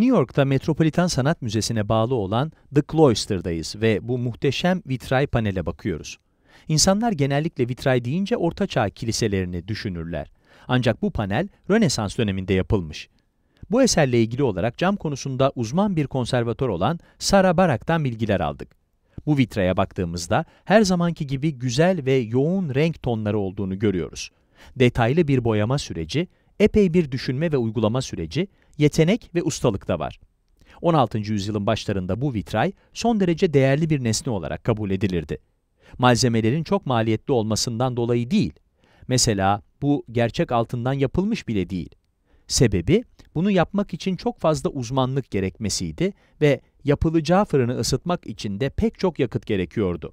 New York'ta Metropolitan Sanat Müzesi'ne bağlı olan The Cloister'dayız ve bu muhteşem vitray panele bakıyoruz. İnsanlar genellikle vitray deyince ortaçağ kiliselerini düşünürler. Ancak bu panel Rönesans döneminde yapılmış. Bu eserle ilgili olarak cam konusunda uzman bir konservatör olan Sara Barak'tan bilgiler aldık. Bu vitraya baktığımızda her zamanki gibi güzel ve yoğun renk tonları olduğunu görüyoruz. Detaylı bir boyama süreci, epey bir düşünme ve uygulama süreci yetenek ve ustalık da var. 16. yüzyılın başlarında bu vitray son derece değerli bir nesne olarak kabul edilirdi. Malzemelerin çok maliyetli olmasından dolayı değil. Mesela bu gerçek altından yapılmış bile değil. Sebebi bunu yapmak için çok fazla uzmanlık gerekmesiydi ve yapılacağı fırını ısıtmak için de pek çok yakıt gerekiyordu.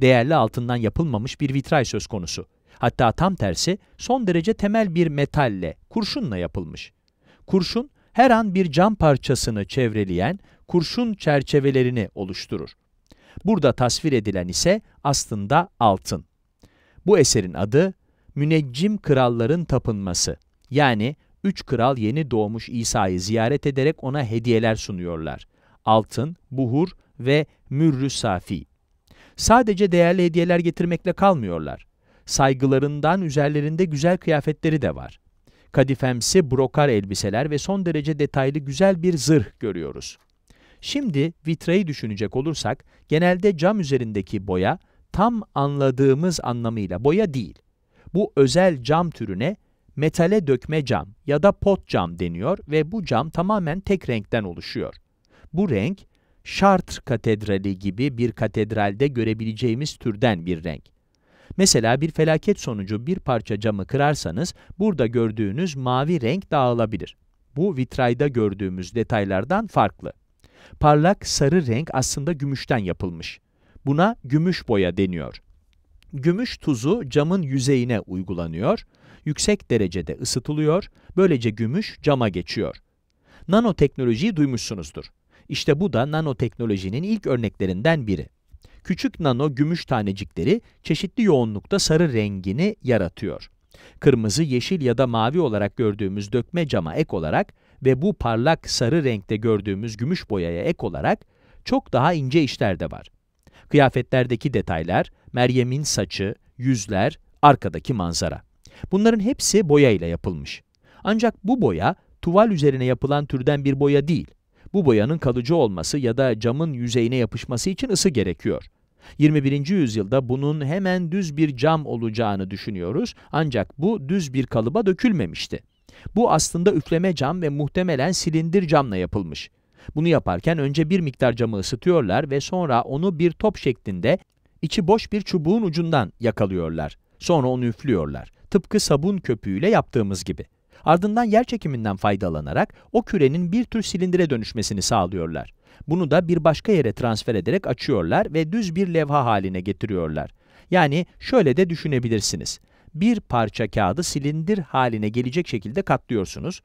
Değerli altından yapılmamış bir vitray söz konusu. Hatta tam tersi son derece temel bir metalle, kurşunla yapılmış. Kurşun her an bir cam parçasını çevreleyen kurşun çerçevelerini oluşturur. Burada tasvir edilen ise aslında altın. Bu eserin adı Müneccim Kralların Tapınması. Yani üç kral yeni doğmuş İsa'yı ziyaret ederek ona hediyeler sunuyorlar. Altın, buhur ve mürrü safi. Sadece değerli hediyeler getirmekle kalmıyorlar. Saygılarından üzerlerinde güzel kıyafetleri de var kadifemsi brokar elbiseler ve son derece detaylı güzel bir zırh görüyoruz. Şimdi vitreyi düşünecek olursak, genelde cam üzerindeki boya tam anladığımız anlamıyla boya değil. Bu özel cam türüne metale dökme cam ya da pot cam deniyor ve bu cam tamamen tek renkten oluşuyor. Bu renk, Chartres Katedrali gibi bir katedralde görebileceğimiz türden bir renk. Mesela bir felaket sonucu bir parça camı kırarsanız burada gördüğünüz mavi renk dağılabilir. Bu vitrayda gördüğümüz detaylardan farklı. Parlak sarı renk aslında gümüşten yapılmış. Buna gümüş boya deniyor. Gümüş tuzu camın yüzeyine uygulanıyor, yüksek derecede ısıtılıyor, böylece gümüş cama geçiyor. Nanoteknolojiyi duymuşsunuzdur. İşte bu da nanoteknolojinin ilk örneklerinden biri. Küçük nano gümüş tanecikleri çeşitli yoğunlukta sarı rengini yaratıyor. Kırmızı, yeşil ya da mavi olarak gördüğümüz dökme cama ek olarak ve bu parlak sarı renkte gördüğümüz gümüş boyaya ek olarak çok daha ince işler de var. Kıyafetlerdeki detaylar, Meryem'in saçı, yüzler, arkadaki manzara. Bunların hepsi boya ile yapılmış. Ancak bu boya tuval üzerine yapılan türden bir boya değil. Bu boyanın kalıcı olması ya da camın yüzeyine yapışması için ısı gerekiyor. 21. yüzyılda bunun hemen düz bir cam olacağını düşünüyoruz ancak bu düz bir kalıba dökülmemişti. Bu aslında üfleme cam ve muhtemelen silindir camla yapılmış. Bunu yaparken önce bir miktar camı ısıtıyorlar ve sonra onu bir top şeklinde içi boş bir çubuğun ucundan yakalıyorlar. Sonra onu üflüyorlar. Tıpkı sabun köpüğüyle yaptığımız gibi. Ardından yer çekiminden faydalanarak o kürenin bir tür silindire dönüşmesini sağlıyorlar. Bunu da bir başka yere transfer ederek açıyorlar ve düz bir levha haline getiriyorlar. Yani şöyle de düşünebilirsiniz. Bir parça kağıdı silindir haline gelecek şekilde katlıyorsunuz.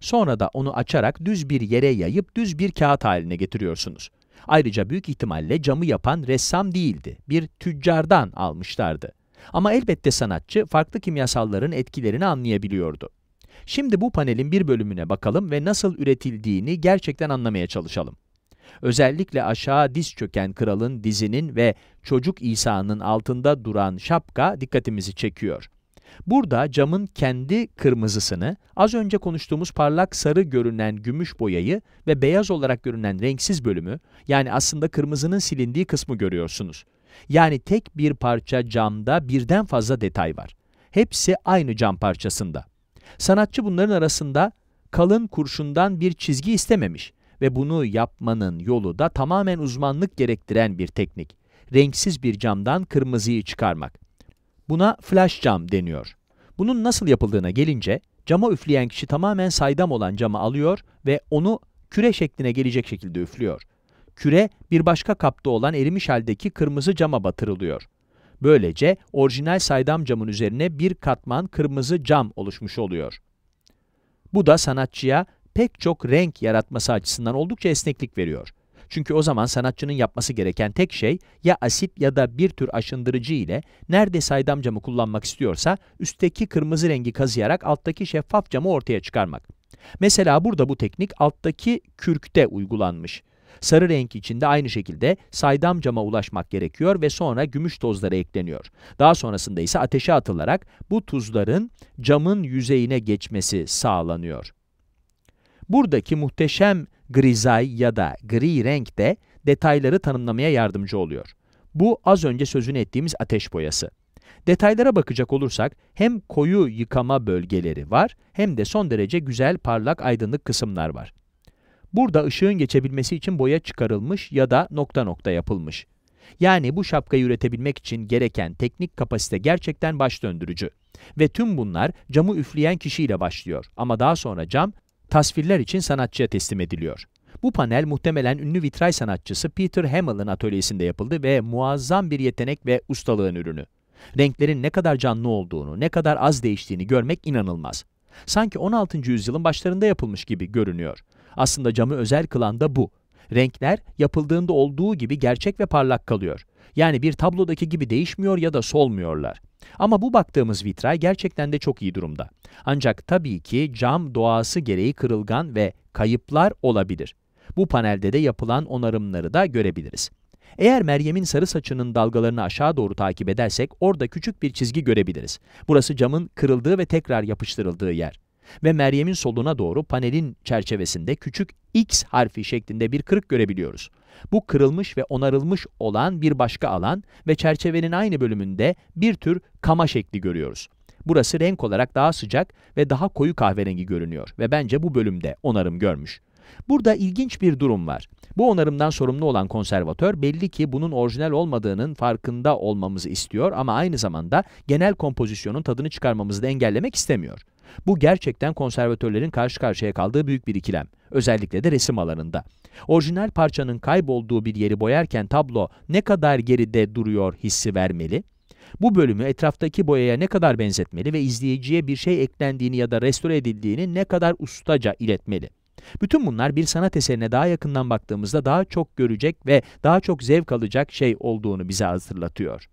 Sonra da onu açarak düz bir yere yayıp düz bir kağıt haline getiriyorsunuz. Ayrıca büyük ihtimalle camı yapan ressam değildi, bir tüccardan almışlardı. Ama elbette sanatçı farklı kimyasalların etkilerini anlayabiliyordu. Şimdi bu panelin bir bölümüne bakalım ve nasıl üretildiğini gerçekten anlamaya çalışalım. Özellikle aşağı diz çöken kralın dizinin ve çocuk İsa'nın altında duran şapka dikkatimizi çekiyor. Burada camın kendi kırmızısını, az önce konuştuğumuz parlak sarı görünen gümüş boyayı ve beyaz olarak görünen renksiz bölümü, yani aslında kırmızının silindiği kısmı görüyorsunuz. Yani tek bir parça camda birden fazla detay var. Hepsi aynı cam parçasında. Sanatçı bunların arasında kalın kurşundan bir çizgi istememiş ve bunu yapmanın yolu da tamamen uzmanlık gerektiren bir teknik. Renksiz bir camdan kırmızıyı çıkarmak. Buna flash cam deniyor. Bunun nasıl yapıldığına gelince, cama üfleyen kişi tamamen saydam olan camı alıyor ve onu küre şekline gelecek şekilde üflüyor. Küre, bir başka kapta olan erimiş haldeki kırmızı cama batırılıyor. Böylece orijinal saydam camın üzerine bir katman kırmızı cam oluşmuş oluyor. Bu da sanatçıya pek çok renk yaratması açısından oldukça esneklik veriyor. Çünkü o zaman sanatçının yapması gereken tek şey ya asit ya da bir tür aşındırıcı ile nerede saydam camı kullanmak istiyorsa üstteki kırmızı rengi kazıyarak alttaki şeffaf camı ortaya çıkarmak. Mesela burada bu teknik alttaki kürkte uygulanmış. Sarı renk içinde aynı şekilde saydam cama ulaşmak gerekiyor ve sonra gümüş tozları ekleniyor. Daha sonrasında ise ateşe atılarak bu tuzların camın yüzeyine geçmesi sağlanıyor. Buradaki muhteşem grizay ya da gri renk de detayları tanımlamaya yardımcı oluyor. Bu az önce sözünü ettiğimiz ateş boyası. Detaylara bakacak olursak hem koyu yıkama bölgeleri var hem de son derece güzel parlak aydınlık kısımlar var. Burada ışığın geçebilmesi için boya çıkarılmış ya da nokta nokta yapılmış. Yani bu şapkayı üretebilmek için gereken teknik kapasite gerçekten baş döndürücü. Ve tüm bunlar camı üfleyen kişiyle başlıyor ama daha sonra cam tasvirler için sanatçıya teslim ediliyor. Bu panel muhtemelen ünlü vitray sanatçısı Peter Hamel'ın atölyesinde yapıldı ve muazzam bir yetenek ve ustalığın ürünü. Renklerin ne kadar canlı olduğunu, ne kadar az değiştiğini görmek inanılmaz. Sanki 16. yüzyılın başlarında yapılmış gibi görünüyor. Aslında camı özel kılan da bu. Renkler yapıldığında olduğu gibi gerçek ve parlak kalıyor. Yani bir tablodaki gibi değişmiyor ya da solmuyorlar. Ama bu baktığımız vitray gerçekten de çok iyi durumda. Ancak tabii ki cam doğası gereği kırılgan ve kayıplar olabilir. Bu panelde de yapılan onarımları da görebiliriz. Eğer Meryem'in sarı saçının dalgalarını aşağı doğru takip edersek orada küçük bir çizgi görebiliriz. Burası camın kırıldığı ve tekrar yapıştırıldığı yer ve Meryem'in soluna doğru panelin çerçevesinde küçük X harfi şeklinde bir kırık görebiliyoruz. Bu kırılmış ve onarılmış olan bir başka alan ve çerçevenin aynı bölümünde bir tür kama şekli görüyoruz. Burası renk olarak daha sıcak ve daha koyu kahverengi görünüyor ve bence bu bölümde onarım görmüş. Burada ilginç bir durum var. Bu onarımdan sorumlu olan konservatör belli ki bunun orijinal olmadığının farkında olmamızı istiyor ama aynı zamanda genel kompozisyonun tadını çıkarmamızı da engellemek istemiyor. Bu gerçekten konservatörlerin karşı karşıya kaldığı büyük bir ikilem. Özellikle de resim alanında. Orijinal parçanın kaybolduğu bir yeri boyarken tablo ne kadar geride duruyor hissi vermeli? Bu bölümü etraftaki boyaya ne kadar benzetmeli ve izleyiciye bir şey eklendiğini ya da restore edildiğini ne kadar ustaca iletmeli? Bütün bunlar bir sanat eserine daha yakından baktığımızda daha çok görecek ve daha çok zevk alacak şey olduğunu bize hatırlatıyor.